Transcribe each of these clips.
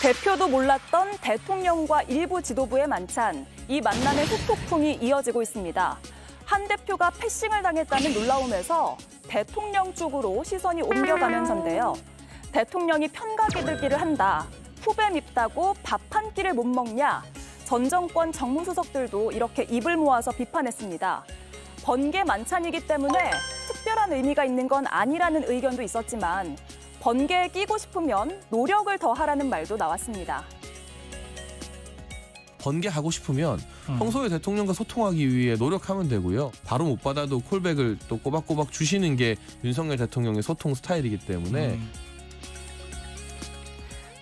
대표도 몰랐던 대통령과 일부 지도부의 만찬, 이 만남의 후폭풍이 이어지고 있습니다. 한 대표가 패싱을 당했다는 놀라움에서 대통령 쪽으로 시선이 옮겨가면서인데요. 대통령이 편가게 들기를 한다. 후배 밉다고 밥 한 끼를 못 먹냐. 전 정권 정무수석들도 이렇게 입을 모아서 비판했습니다. 번개 만찬이기 때문에 특별한 의미가 있는 건 아니라는 의견도 있었지만 번개에 끼고 싶으면 노력을 더하라는 말도 나왔습니다. 번개하고 싶으면 음. 평소에 대통령과 소통하기 위해 노력하면 되고요. 바로 못 받아도 콜백을 또 꼬박꼬박 주시는 게 윤석열 대통령의 소통 스타일이기 때문에 음.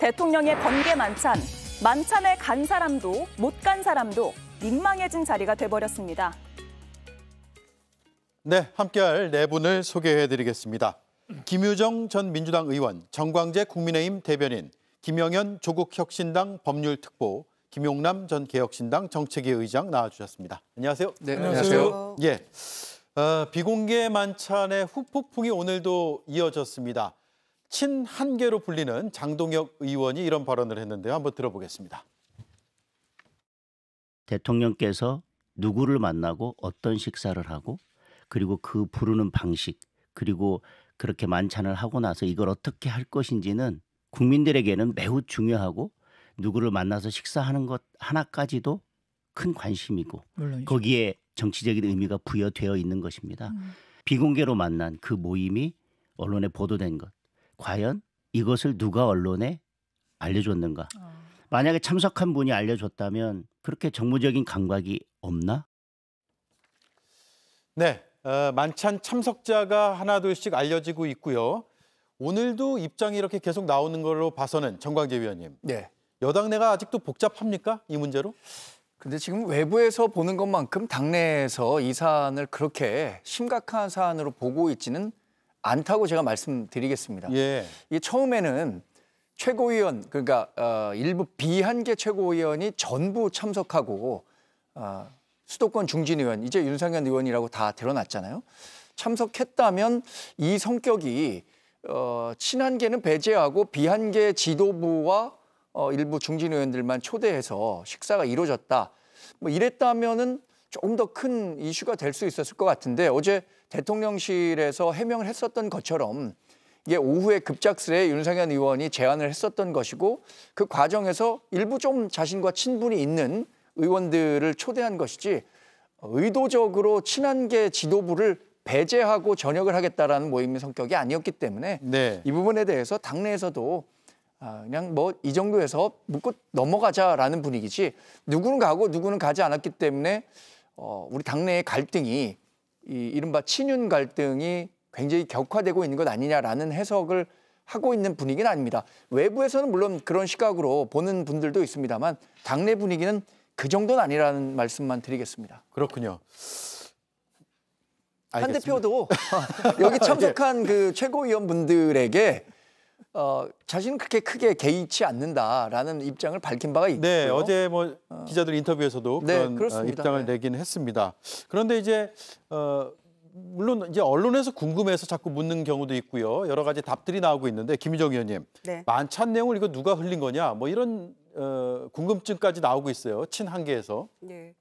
대통령의 번개 만찬, 만찬에 간 사람도 못 간 사람도 민망해진 자리가 돼버렸습니다. 네, 함께할 네 분을 소개해드리겠습니다. 김유정 전 민주당 의원, 정광재 국민의힘 대변인, 김영현 조국혁신당 법률특보, 김용남 전 개혁신당 정책위 의장 나와주셨습니다. 안녕하세요. 네, 안녕하세요. 예, 어, 비공개 만찬의 후폭풍이 오늘도 이어졌습니다. 친한계로 불리는 장동혁 의원이 이런 발언을 했는데요. 한번 들어보겠습니다. 대통령께서 누구를 만나고 어떤 식사를 하고 그리고 그 부르는 방식 그리고 그렇게 만찬을 하고 나서 이걸 어떻게 할 것인지는 국민들에게는 매우 중요하고 누구를 만나서 식사하는 것 하나까지도 큰 관심이고 물론이죠. 거기에 정치적인 의미가 부여되어 있는 것입니다. 음. 비공개로 만난 그 모임이 언론에 보도된 것 과연 이것을 누가 언론에 알려줬는가? 어. 만약에 참석한 분이 알려줬다면 그렇게 정무적인 감각이 없나? 네, 어, 만찬 참석자가 하나둘씩 알려지고 있고요. 오늘도 입장이 이렇게 계속 나오는 걸로 봐서는 정광재 위원님. 네. 여당 내가 아직도 복잡합니까? 이 문제로? 근데 지금 외부에서 보는 것만큼 당내에서 이 사안을 그렇게 심각한 사안으로 보고 있지는 않다고 제가 말씀드리겠습니다. 예. 이게 처음에는 최고위원 그러니까 어, 일부 비한계 최고위원이 전부 참석하고 어, 수도권 중진 의원 이제 윤상현 의원이라고 다 드러났잖아요. 참석했다면 이 성격이 어, 친한계는 배제하고 비한계 지도부와 어, 일부 중진 의원들만 초대해서 식사가 이루어졌다. 뭐 이랬다면은 조금 더 큰 이슈가 될 수 있었을 것 같은데 어제 대통령실에서 해명을 했었던 것처럼 이게 오후에 급작스레 윤상현 의원이 제안을 했었던 것이고 그 과정에서 일부 좀 자신과 친분이 있는 의원들을 초대한 것이지 의도적으로 친한계 지도부를 배제하고 전역을 하겠다라는 모임의 성격이 아니었기 때문에 네. 이 부분에 대해서 당내에서도 아, 그냥 뭐 이 정도에서 묻고 넘어가자라는 분위기지 누구는 가고 누구는 가지 않았기 때문에 어, 우리 당내의 갈등이 이 이른바 친윤 갈등이 굉장히 격화되고 있는 것 아니냐라는 해석을 하고 있는 분위기는 아닙니다. 외부에서는 물론 그런 시각으로 보는 분들도 있습니다만 당내 분위기는 그 정도는 아니라는 말씀만 드리겠습니다. 그렇군요. 알겠습니다. 한 대표도 여기 예. 참석한 예. 그 최고위원분들에게 어, 자신은 그렇게 크게 개의치 않는다라는 입장을 밝힌 바가 네, 있고요. 네, 어제 뭐 어. 기자들 인터뷰에서도 네, 그런 어, 그렇습니다. 입장을 네. 내긴 했습니다. 그런데 이제 어, 물론 이제 언론에서 궁금해서 자꾸 묻는 경우도 있고요. 여러 가지 답들이 나오고 있는데 김희정 의원님 네. 만찬 내용을 이거 누가 흘린 거냐 뭐 이런 어, 궁금증까지 나오고 있어요. 친한계에서. 네.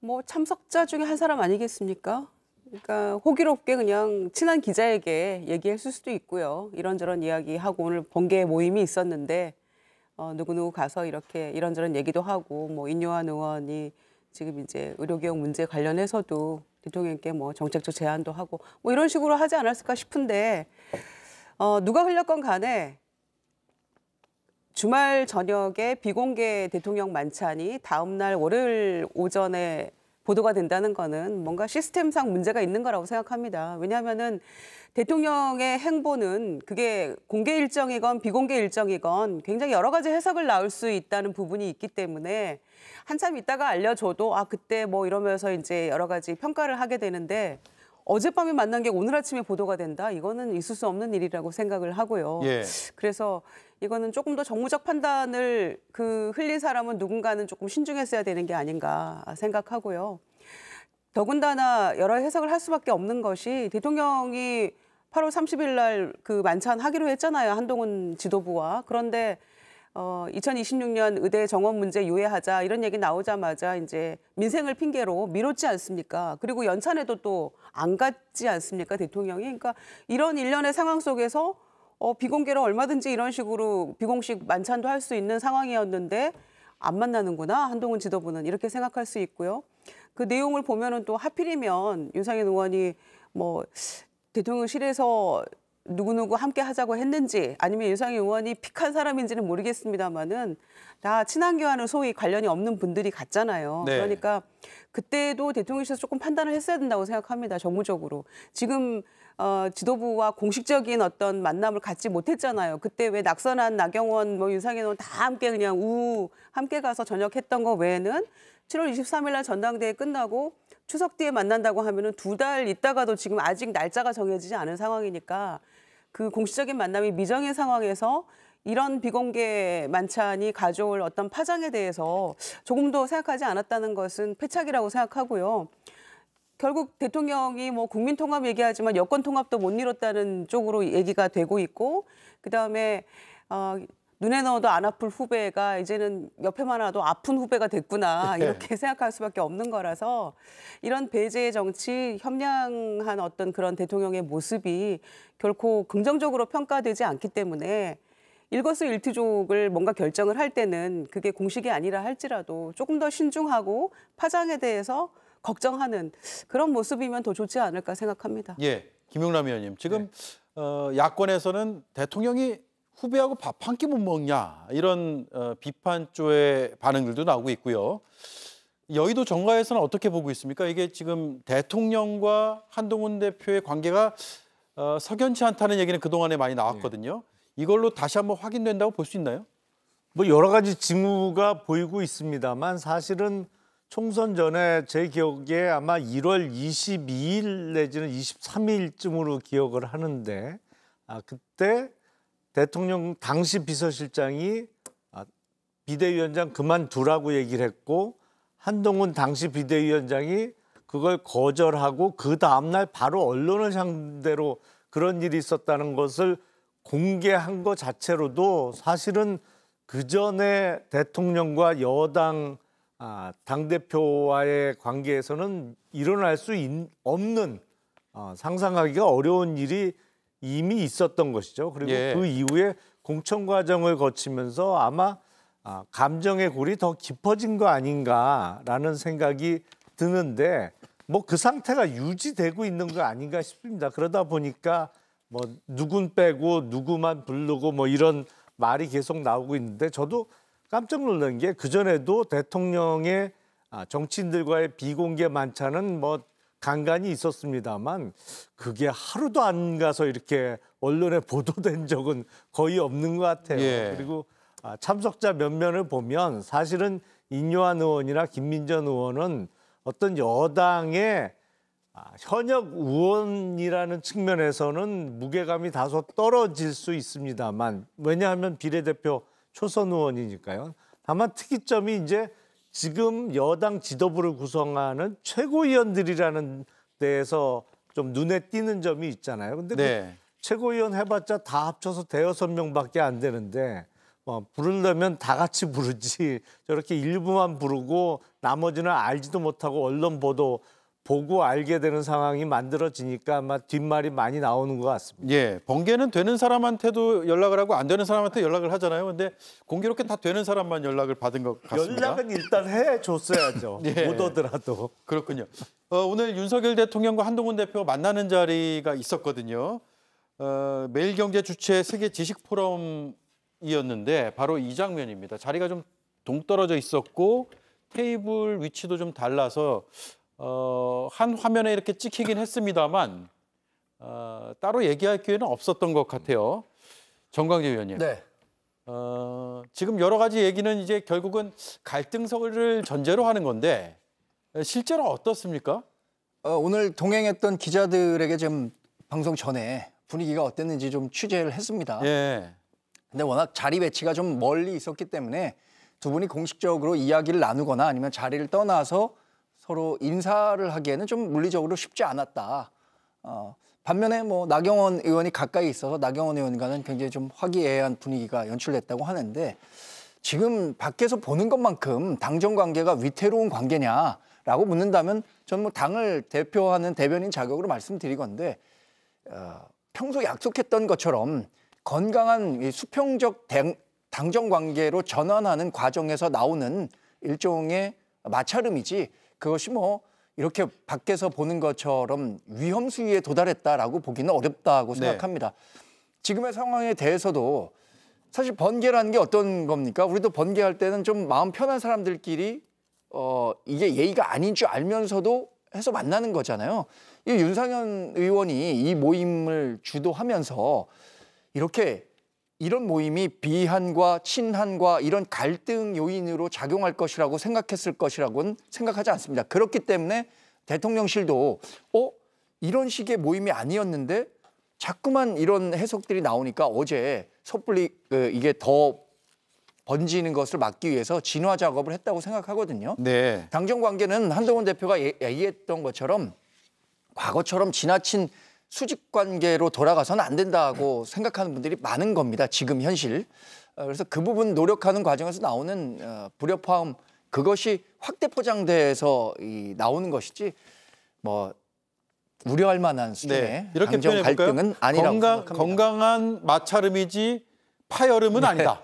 뭐 참석자 중에 한 사람 아니겠습니까? 그러니까 호기롭게 그냥 친한 기자에게 얘기했을 수도 있고요. 이런저런 이야기하고 오늘 번개 모임이 있었는데 어, 누구누구 가서 이렇게 이런저런 얘기도 하고 뭐 인요한 의원이 지금 이제 의료개혁 문제 관련해서도 대통령께 뭐 정책적 제안도 하고 뭐 이런 식으로 하지 않았을까 싶은데 어, 누가 흘렸건 간에 주말 저녁에 비공개 대통령 만찬이 다음 날 월요일 오전에 보도가 된다는 거는 뭔가 시스템상 문제가 있는 거라고 생각합니다. 왜냐하면은 대통령의 행보는 그게 공개 일정이건 비공개 일정이건 굉장히 여러 가지 해석을 낳을 수 있다는 부분이 있기 때문에 한참 있다가 알려줘도 아 그때 뭐 이러면서 이제 여러 가지 평가를 하게 되는데 어젯밤에 만난 게 오늘 아침에 보도가 된다. 이거는 있을 수 없는 일이라고 생각을 하고요. 예. 그래서 이거는 조금 더 정무적 판단을 그 흘린 사람은 누군가는 조금 신중했어야 되는 게 아닌가 생각하고요. 더군다나 여러 해석을 할 수밖에 없는 것이 대통령이 8월 30일 날 그 만찬하기로 했잖아요. 한동훈 지도부와. 그런데 어, 2026년 의대 정원 문제 유예하자 이런 얘기 나오자마자 이제 민생을 핑계로 미뤘지 않습니까? 그리고 연찬에도 또 안 갔지 않습니까? 대통령이. 그러니까 이런 일련의 상황 속에서 어, 비공개로 얼마든지 이런 식으로 비공식 만찬도 할 수 있는 상황이었는데 안 만나는구나 한동훈 지도부는 이렇게 생각할 수 있고요. 그 내용을 보면은 또 하필이면 윤상현 의원이 뭐 대통령실에서 누구누구 함께 하자고 했는지 아니면 윤상희 의원이 픽한 사람인지는 모르겠습니다만은 다 친환경하는 소위 관련이 없는 분들이 갔잖아요. 네. 그러니까 그때도 대통령실에서 조금 판단을 했어야 된다고 생각합니다. 정무적으로. 지금 어, 지도부와 공식적인 어떤 만남을 갖지 못했잖아요. 그때 왜 낙선한 나경원, 뭐 윤상현 의원 다 함께 그냥 우 함께 가서 저녁했던 거 외에는 7월 23일 날 전당대회 끝나고 추석 뒤에 만난다고 하면은 두 달 있다가도 지금 아직 날짜가 정해지지 않은 상황이니까 그 공식적인 만남이 미정의 상황에서 이런 비공개 만찬이 가져올 어떤 파장에 대해서 조금도 생각하지 않았다는 것은 패착이라고 생각하고요. 결국 대통령이 뭐 국민 통합 얘기하지만 여권 통합도 못 이뤘다는 쪽으로 얘기가 되고 있고 그다음에 어 눈에 넣어도 안 아플 후배가 이제는 옆에만 와도 아픈 후배가 됐구나 네. 이렇게 네. 생각할 수밖에 없는 거라서 이런 배제의 정치, 협량한 어떤 그런 대통령의 모습이 결코 긍정적으로 평가되지 않기 때문에 일거수일투족을 뭔가 결정을 할 때는 그게 공식이 아니라 할지라도 조금 더 신중하고 파장에 대해서 걱정하는 그런 모습이면 더 좋지 않을까 생각합니다. 예, 김용남 의원님 지금 네. 어, 야권에서는 대통령이 후배하고 밥 한 끼 못 먹냐 이런 어, 비판조의 반응들도 나오고 있고요. 여의도 정가에서는 어떻게 보고 있습니까? 이게 지금 대통령과 한동훈 대표의 관계가 어, 석연치 않다는 얘기는 그동안에 많이 나왔거든요. 예. 이걸로 다시 한번 확인된다고 볼 수 있나요? 뭐 여러 가지 징후가 보이고 있습니다만 사실은 총선 전에 제 기억에 아마 1월 22일 내지는 23일쯤으로 기억을 하는데 아 그때 대통령 당시 비서실장이 아, 비대위원장 그만두라고 얘기를 했고 한동훈 당시 비대위원장이 그걸 거절하고 그 다음날 바로 언론을 상대로 그런 일이 있었다는 것을 공개한 것 자체로도 사실은 그 전에 대통령과 여당 아, 당대표와의 관계에서는 일어날 수 있, 없는 어, 상상하기가 어려운 일이 이미 있었던 것이죠. 그리고 예. 그 이후에 공천 과정을 거치면서 아마 아, 감정의 골이 더 깊어진 거 아닌가라는 생각이 드는데 뭐 그 상태가 유지되고 있는 거 아닌가 싶습니다. 그러다 보니까 뭐 누군 빼고 누구만 부르고 뭐 이런 말이 계속 나오고 있는데 저도 깜짝 놀란 게 그전에도 대통령의 아, 정치인들과의 비공개 만찬은 뭐 간간이 있었습니다만 그게 하루도 안 가서 이렇게 언론에 보도된 적은 거의 없는 것 같아요. 예. 그리고 아, 참석자 면면을 보면 사실은 인요한 의원이나 김민전 의원은 어떤 여당의 아, 현역 의원이라는 측면에서는 무게감이 다소 떨어질 수 있습니다만 왜냐하면 비례대표 초선 의원이니까요. 다만 특이점이 이제 지금 여당 지도부를 구성하는 최고위원들이라는 데에서 좀 눈에 띄는 점이 있잖아요. 근데 그 네. 그 최고위원 해봤자 다 합쳐서 대여섯 명밖에 안 되는데 뭐 부르려면 다 같이 부르지 저렇게 일부만 부르고 나머지는 알지도 못하고 언론 보도 보고 알게 되는 상황이 만들어지니까 아마 뒷말이 많이 나오는 것 같습니다. 예, 번개는 되는 사람한테도 연락을 하고 안 되는 사람한테 연락을 하잖아요. 근데 공교롭게 다 되는 사람만 연락을 받은 것 같습니다. 연락은 일단 해줬어야죠. 예, 못 오더라도. 그렇군요. 어, 오늘 윤석열 대통령과 한동훈 대표 만나는 자리가 있었거든요. 어, 매일경제 주최 세계 지식 포럼이었는데 바로 이 장면입니다. 자리가 좀 동떨어져 있었고 테이블 위치도 좀 달라서 어, 한 화면에 이렇게 찍히긴 했습니다만 어, 따로 얘기할 기회는 없었던 것 같아요. 정광재 위원님. 네. 어, 지금 여러 가지 얘기는 이제 결국은 갈등설을 전제로 하는 건데 실제로 어떻습니까? 어, 오늘 동행했던 기자들에게 좀 방송 전에 분위기가 어땠는지 좀 취재를 했습니다. 예. 근데 워낙 자리 배치가 좀 멀리 있었기 때문에 두 분이 공식적으로 이야기를 나누거나 아니면 자리를 떠나서 서로 인사를 하기에는 좀 물리적으로 쉽지 않았다. 어, 반면에 뭐 나경원 의원이 가까이 있어서 나경원 의원과는 굉장히 좀 화기애애한 분위기가 연출됐다고 하는데 지금 밖에서 보는 것만큼 당정 관계가 위태로운 관계냐라고 묻는다면 저는 뭐 당을 대표하는 대변인 자격으로 말씀드리건데 어, 평소 약속했던 것처럼 건강한 이 수평적 당, 당정 관계로 전환하는 과정에서 나오는 일종의 마찰음이지 그것이 뭐 이렇게 밖에서 보는 것처럼 위험 수위에 도달했다라고 보기는 어렵다고 네. 생각합니다. 지금의 상황에 대해서도 사실 번개라는 게 어떤 겁니까? 우리도 번개할 때는 좀 마음 편한 사람들끼리 어 이게 예의가 아닌 줄 알면서도 해서 만나는 거잖아요. 이 윤상현 의원이 이 모임을 주도하면서 이렇게 이런 모임이 비한과 친한과 이런 갈등 요인으로 작용할 것이라고 생각했을 것이라고는 생각하지 않습니다. 그렇기 때문에 대통령실도 어 이런 식의 모임이 아니었는데 자꾸만 이런 해석들이 나오니까 어제 섣불리 그 이게 더 번지는 것을 막기 위해서 진화 작업을 했다고 생각하거든요. 네. 당정 관계는 한동훈 대표가 예, 얘기했던 것처럼 과거처럼 지나친 수직 관계로 돌아가서는 안 된다고 생각하는 분들이 많은 겁니다. 지금 현실. 어, 그래서 그 부분 노력하는 과정에서 나오는 어, 불협화음 그것이 확대 포장돼서 나오는 것이지 뭐 우려할 만한 수준의 네, 이렇게 당정 갈등은 아니라고 건강, 생각합니다. 건강한 마찰음이지 파열음은 네. 아니다.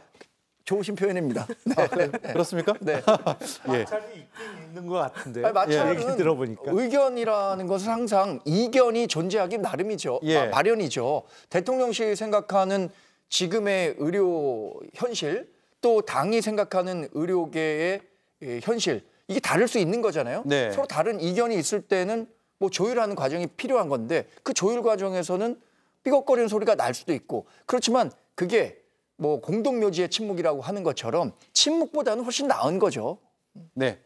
좋으신 표현입니다. 네. 아, 그렇습니까? 네. 예. 마찰이 있긴 맞는 것 같은데. 맞니 마찰은 들어보니까. 의견이라는 것은 항상 이견이 존재하기 나름이죠. 아, 예. 아, 마련이죠. 대통령실 생각하는 지금의 의료 현실 또 당이 생각하는 의료계의 예, 현실 이게 다를 수 있는 거잖아요. 네. 서로 다른 이견이 있을 때는 뭐 조율하는 과정이 필요한 건데 그 조율 과정에서는 삐걱거리는 소리가 날 수도 있고 그렇지만 그게 뭐 공동묘지의 침묵이라고 하는 것처럼 침묵보다는 훨씬 나은 거죠. 네.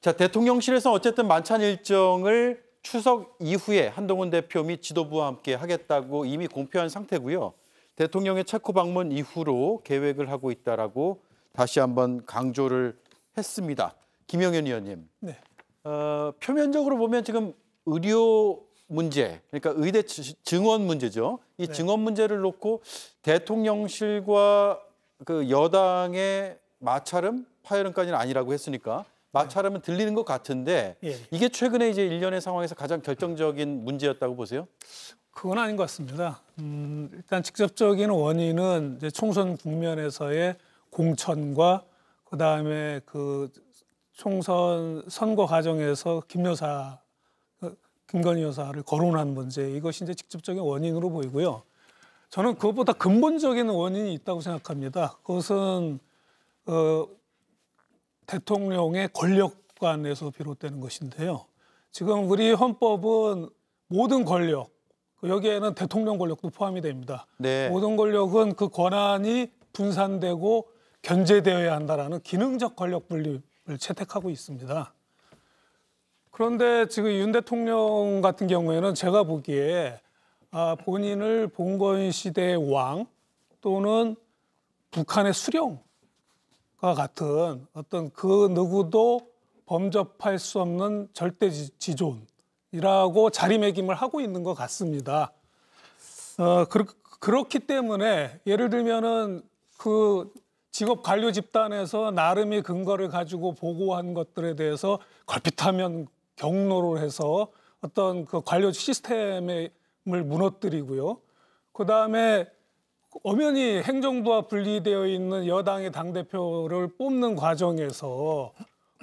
자, 대통령실에서 어쨌든 만찬 일정을 추석 이후에 한동훈 대표 및 지도부와 함께 하겠다고 이미 공표한 상태고요. 대통령의 체코 방문 이후로 계획을 하고 있다라고 다시 한번 강조를 했습니다. 김영현 의원님. 네. 어, 표면적으로 보면 지금 의료 문제, 그러니까 의대 증언 문제죠. 이 네. 증언 문제를 놓고 대통령실과 그 여당의 마찰음, 파열음까지는 아니라고 했으니까 마찰하면 들리는 것 같은데 예. 이게 최근에 이제 일련의 상황에서 가장 결정적인 문제였다고 보세요? 그건 아닌 것 같습니다. 음, 일단 직접적인 원인은 이제 총선 국면에서의 공천과 그 다음에 그 총선 선거 과정에서 김 여사, 그 김건희 여사를 거론한 문제 이것이 이제 직접적인 원인으로 보이고요. 저는 그것보다 근본적인 원인이 있다고 생각합니다. 그것은 어, 대통령의 권력관에서 비롯되는 것인데요. 지금 우리 헌법은 모든 권력, 여기에는 대통령 권력도 포함이 됩니다. 네. 모든 권력은 그 권한이 분산되고 견제되어야 한다라는 기능적 권력 분립을 채택하고 있습니다. 그런데 지금 윤 대통령 같은 경우에는 제가 보기에 아, 본인을 봉건 시대의 왕 또는 북한의 수령 과 같은 어떤 그 누구도 범접할 수 없는 절대 지존이라고 자리매김을 하고 있는 것 같습니다. 어, 그렇, 기 때문에 예를 들면은 그 직업 관료 집단에서 나름의 근거를 가지고 보고한 것들에 대해서 걸핏하면 경로를 해서 어떤 그 관료 시스템을 무너뜨리고요. 그 다음에 엄연히 행정부와 분리되어 있는 여당의 당대표를 뽑는 과정에서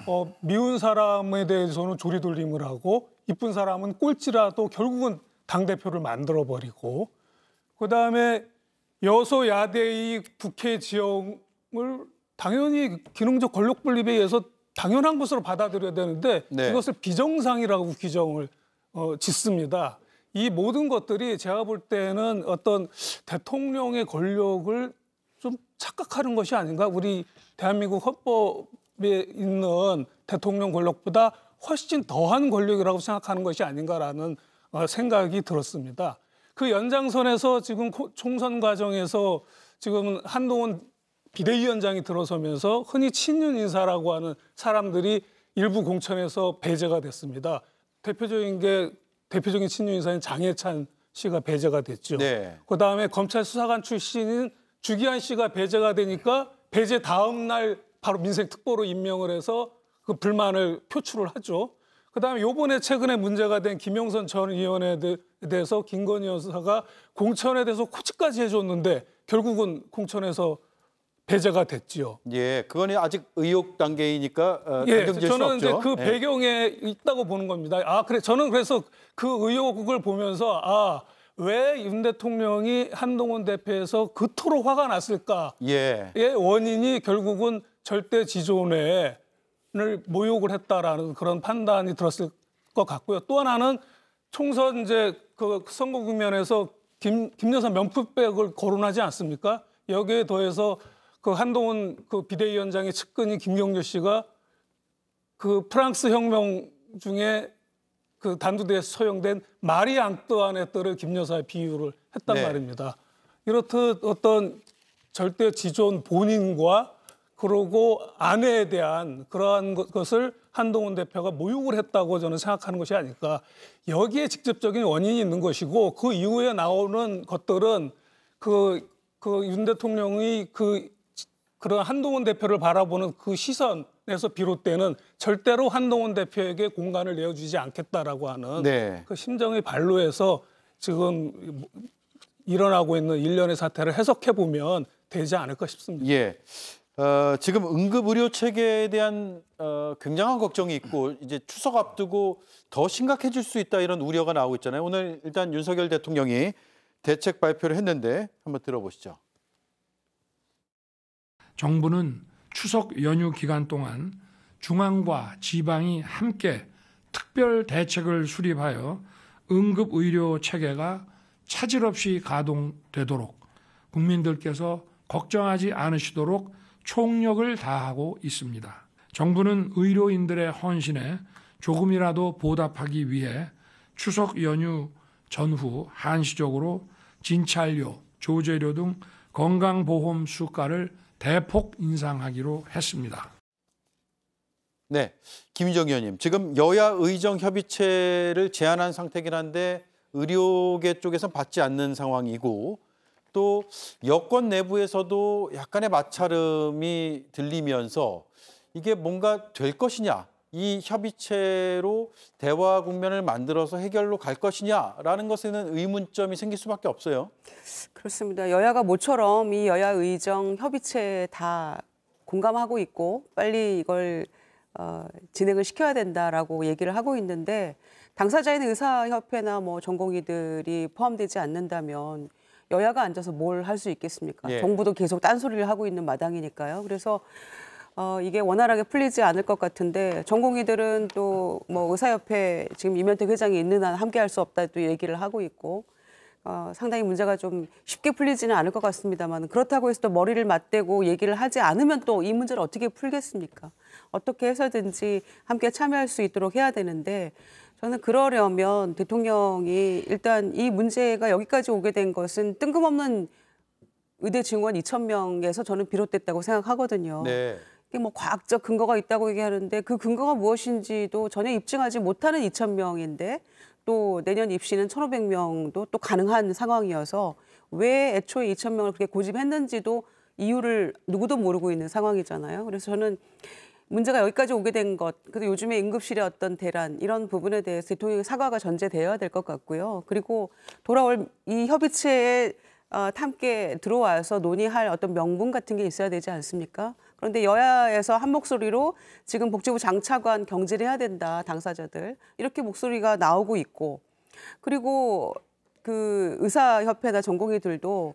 어, 미운 사람에 대해서는 조리돌림을 하고 이쁜 사람은 꼴찌라도 결국은 당대표를 만들어버리고 그다음에 여소야대의 국회 지형을 당연히 기능적 권력 분립에 의해서 당연한 것으로 받아들여야 되는데 네. 그것을 비정상이라고 규정을 어, 짓습니다. 이 모든 것들이 제가 볼 때는 어떤 대통령의 권력을 좀 착각하는 것이 아닌가. 우리 대한민국 헌법에 있는 대통령 권력보다 훨씬 더한 권력이라고 생각하는 것이 아닌가라는 어, 생각이 들었습니다. 그 연장선에서 지금 총선 과정에서 지금 한동훈 비대위원장이 들어서면서 흔히 친윤 인사라고 하는 사람들이 일부 공천에서 배제가 됐습니다. 대표적인 게 대표적인 친윤 인사인 장해찬 씨가 배제가 됐죠. 네. 그다음에 검찰 수사관 출신인 주기한 씨가 배제가 되니까 배제 다음 날 바로 민생특보로 임명을 해서 그 불만을 표출을 하죠. 그다음에 요번에 최근에 문제가 된김영선전 의원에 대해서 김건희 여사가 공천에 대해서 코치까지 해줬는데 결국은 공천에서 배제가 됐지요. 예, 그건 아직 의혹 단계이니까 어, 예, 저는 이제 그 예. 배경에 있다고 보는 겁니다. 아, 그래 저는 그래서 그 의혹을 보면서 아. 왜윤 대통령이 한동훈 대표에서 그토록 화가 났을까의 예. 예. 원인이 결국은 절대 지존을 모욕을 했다라는 그런 판단이 들었을 것 같고요. 또 하나는 총선 이제 그 선거 국면에서 김, 김여사 명품백을 거론하지 않습니까? 여기에 더해서 그 한동훈 그 비대위원장의 측근인 김경률 씨가 그 프랑스 혁명 중에 그 단두대에서 소용된 마리 앙뚜안네트를 김여사에 비유를 했단 네. 말입니다. 이렇듯 어떤 절대 지존 본인과 그러고 아내에 대한 그러한 것을 한동훈 대표가 모욕을 했다고 저는 생각하는 것이 아닐까. 여기에 직접적인 원인이 있는 것이고 그 이후에 나오는 것들은 그, 그 윤 대통령의 그 그런 한동훈 대표를 바라보는 그 시선에서 비롯되는 절대로 한동훈 대표에게 공간을 내어주지 않겠다라고 하는 네. 그 심정의 발로에서 지금 일어나고 있는 일련의 사태를 해석해 보면 되지 않을까 싶습니다. 예. 어, 지금 응급 의료 체계에 대한 어, 굉장한 걱정이 있고 이제 추석 앞두고 더 심각해질 수 있다 이런 우려가 나오고 있잖아요. 오늘 일단 윤석열 대통령이 대책 발표를 했는데 한번 들어보시죠. 정부는 추석 연휴 기간 동안 중앙과 지방이 함께 특별 대책을 수립하여 응급 의료 체계가 차질 없이 가동되도록 국민들께서 걱정하지 않으시도록 총력을 다하고 있습니다. 정부는 의료인들의 헌신에 조금이라도 보답하기 위해 추석 연휴 전후 한시적으로 진찰료, 조제료 등 건강보험 수가를 대폭 인상하기로 했습니다. 네, 김정 의원님. 지금 여야 의정 협의체를 제안한 상태긴 한데 의료계 쪽에선 받지 않는 상황이고 또 여권 내부에서도 약간의 마찰음이 들리면서 이게 뭔가 될 것이냐 이 협의체로 대화 국면을 만들어서 해결로 갈 것이냐라는 것에는 의문점이 생길 수밖에 없어요. 그렇습니다. 여야가 모처럼 이 여야 의정 협의체에 다 공감하고 있고 빨리 이걸 어, 진행을 시켜야 된다라고 얘기를 하고 있는데 당사자인 의사협회나 뭐 전공의들이 포함되지 않는다면 여야가 앉아서 뭘 할 수 있겠습니까? 예. 정부도 계속 딴소리를 하고 있는 마당이니까요. 그래서 어, 이게 원활하게 풀리지 않을 것 같은데 전공의들은 또 뭐 의사협회 지금 이면택 회장이 있는 한 함께할 수 없다 또 얘기를 하고 있고 어, 상당히 문제가 좀 쉽게 풀리지는 않을 것 같습니다만 그렇다고 해서 또 머리를 맞대고 얘기를 하지 않으면 또 이 문제를 어떻게 풀겠습니까? 어떻게 해서든지 함께 참여할 수 있도록 해야 되는데 저는 그러려면 대통령이 일단 이 문제가 여기까지 오게 된 것은 뜬금없는 의대 증원 2천 명에서 저는 비롯됐다고 생각하거든요. 네. 뭐 과학적 근거가 있다고 얘기하는데 그 근거가 무엇인지도 전혀 입증하지 못하는 2천 명인데 또 내년 입시는 1,500명도 또 가능한 상황이어서 왜 애초에 2천 명을 그렇게 고집했는지도 이유를 누구도 모르고 있는 상황이잖아요. 그래서 저는 문제가 여기까지 오게 된 것, 그래서 요즘에 응급실의 어떤 대란 이런 부분에 대해서 대통령의 사과가 전제되어야 될 것 같고요. 그리고 돌아올 이 협의체에 어, 함께 들어와서 논의할 어떤 명분 같은 게 있어야 되지 않습니까? 그런데 여야에서 한 목소리로 지금 복지부 장차관 경질해야 된다 당사자들 이렇게 목소리가 나오고 있고 그리고 그 의사협회나 전공의들도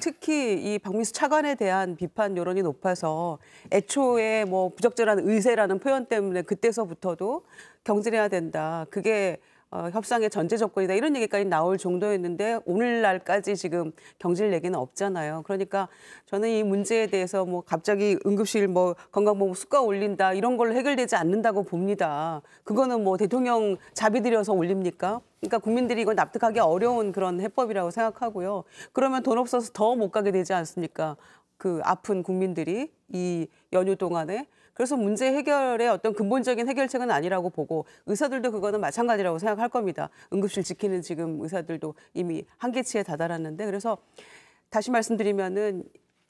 특히 이 박민수 차관에 대한 비판 여론이 높아서 애초에 뭐 부적절한 의세라는 표현 때문에 그때서부터도 경질해야 된다. 그게 어, 협상의 전제 조건이다 이런 얘기까지 나올 정도였는데 오늘날까지 지금 경질 얘기는 없잖아요. 그러니까 저는 이 문제에 대해서 뭐 갑자기 응급실 뭐 건강보험 수가 올린다 이런 걸로 해결되지 않는다고 봅니다. 그거는 뭐 대통령 자비 들여서 올립니까? 그러니까 국민들이 이건 납득하기 어려운 그런 해법이라고 생각하고요. 그러면 돈 없어서 더 못 가게 되지 않습니까? 그 아픈 국민들이 이 연휴 동안에 그래서 문제 해결의 어떤 근본적인 해결책은 아니라고 보고 의사들도 그거는 마찬가지라고 생각할 겁니다. 응급실 지키는 지금 의사들도 이미 한계치에 다다랐는데 그래서 다시 말씀드리면은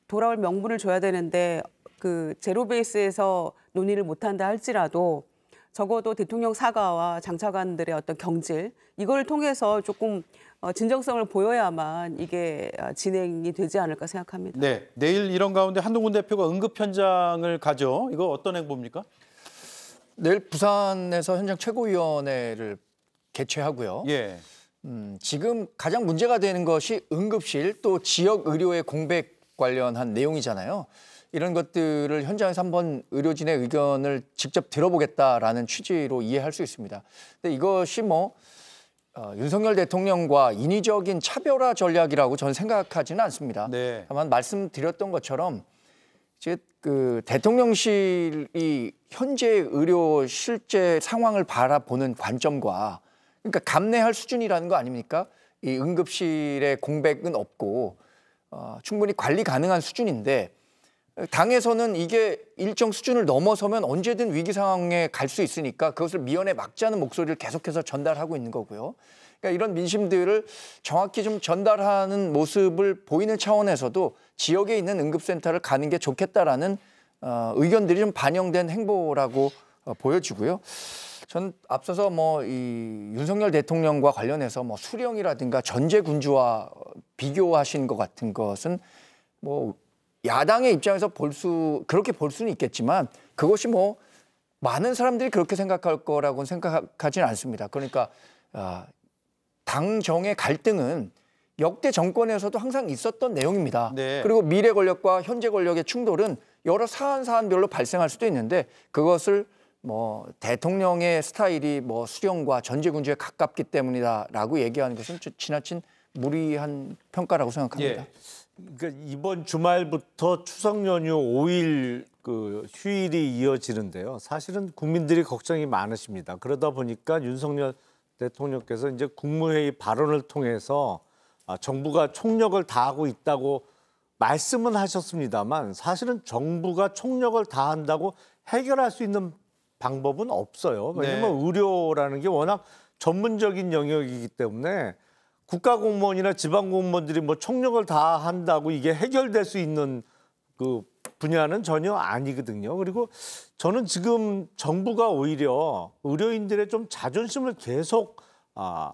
돌아올 명분을 줘야 되는데 그 제로 베이스에서 논의를 못 한다 할지라도 적어도 대통령 사과와 장차관들의 어떤 경질 이걸 통해서 조금 어, 진정성을 보여야만 이게 어, 진행이 되지 않을까 생각합니다. 네, 내일 이런 가운데 한동훈 대표가 응급 현장을 가죠. 이거 어떤 행보입니까? 내일 부산에서 현장 최고위원회를 개최하고요. 예. 음, 지금 가장 문제가 되는 것이 응급실 또 지역 의료의 공백 관련한 내용이잖아요. 이런 것들을 현장에서 한번 의료진의 의견을 직접 들어보겠다라는 취지로 이해할 수 있습니다. 근데 이것이 뭐 어, 윤석열 대통령과 인위적인 차별화 전략이라고 저는 생각하지는 않습니다. 네. 다만 말씀드렸던 것처럼 이제 그 대통령실이 현재 의료 실제 상황을 바라보는 관점과 그러니까 감내할 수준이라는 거 아닙니까? 이 응급실의 공백은 없고 어, 충분히 관리 가능한 수준인데 당에서는 이게 일정 수준을 넘어서면 언제든 위기 상황에 갈 수 있으니까 그것을 미연에 막자는 목소리를 계속해서 전달하고 있는 거고요. 그러니까 이런 민심들을 정확히 좀 전달하는 모습을 보이는 차원에서도 지역에 있는 응급센터를 가는 게 좋겠다라는 어, 의견들이 좀 반영된 행보라고 어, 보여지고요. 전 앞서서 뭐 이 윤석열 대통령과 관련해서 뭐 수령이라든가 전제 군주와 비교하신 것 같은 것은 뭐 야당의 입장에서 볼 수 그렇게 볼 수는 있겠지만 그것이 뭐 많은 사람들이 그렇게 생각할 거라고는 생각하진 않습니다. 그러니까 아, 당 정의 갈등은 역대 정권에서도 항상 있었던 내용입니다. 네. 그리고 미래 권력과 현재 권력의 충돌은 여러 사안 사안별로 발생할 수도 있는데 그것을 뭐 대통령의 스타일이 뭐 수령과 전제군주에 가깝기 때문이다라고 얘기하는 것은 지나친 무리한 평가라고 생각합니다. 예. 그러니까 이번 주말부터 추석 연휴 5일 그 휴일이 이어지는데요. 사실은 국민들이 걱정이 많으십니다. 그러다 보니까 윤석열 대통령께서 이제 국무회의 발언을 통해서 아, 정부가 총력을 다하고 있다고 말씀은 하셨습니다만 사실은 정부가 총력을 다한다고 해결할 수 있는 방법은 없어요. 왜냐하면 네. 의료라는 게 워낙 전문적인 영역이기 때문에 국가공무원이나 지방공무원들이 뭐 총력을 다 한다고 이게 해결될 수 있는 그 분야는 전혀 아니거든요. 그리고 저는 지금 정부가 오히려 의료인들의 좀 자존심을 계속 아,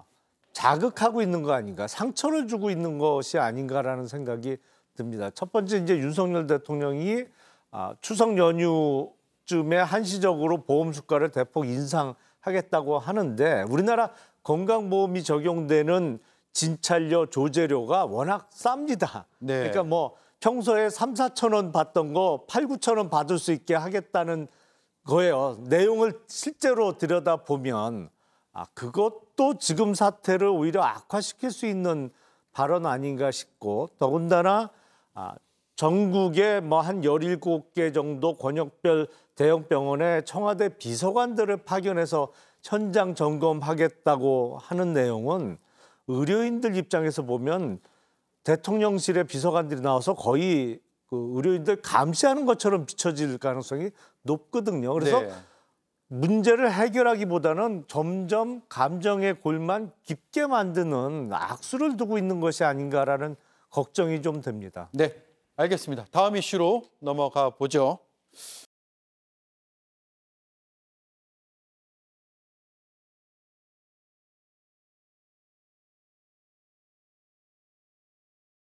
자극하고 있는 거 아닌가, 상처를 주고 있는 것이 아닌가라는 생각이 듭니다. 첫 번째 이제 윤석열 대통령이 아, 추석 연휴쯤에 한시적으로 보험 수가를 대폭 인상하겠다고 하는데 우리나라 건강보험이 적용되는 진찰료, 조제료가 워낙 쌉니다. 네. 그러니까 뭐 평소에 3, 4천 원 받던 거 8, 9천 원 받을 수 있게 하겠다는 거예요. 내용을 실제로 들여다보면 아, 그것도 지금 사태를 오히려 악화시킬 수 있는 발언 아닌가 싶고 더군다나 아, 전국에 뭐한 17개 정도 권역별 대형 병원에 청와대 비서관들을 파견해서 현장 점검하겠다고 하는 내용은 의료인들 입장에서 보면 대통령실의 비서관들이 나와서 거의 그 의료인들 감시하는 것처럼 비춰질 가능성이 높거든요. 그래서 네. 문제를 해결하기보다는 점점 감정의 골만 깊게 만드는 악수를 두고 있는 것이 아닌가라는 걱정이 좀 됩니다. 네, 알겠습니다. 다음 이슈로 넘어가 보죠.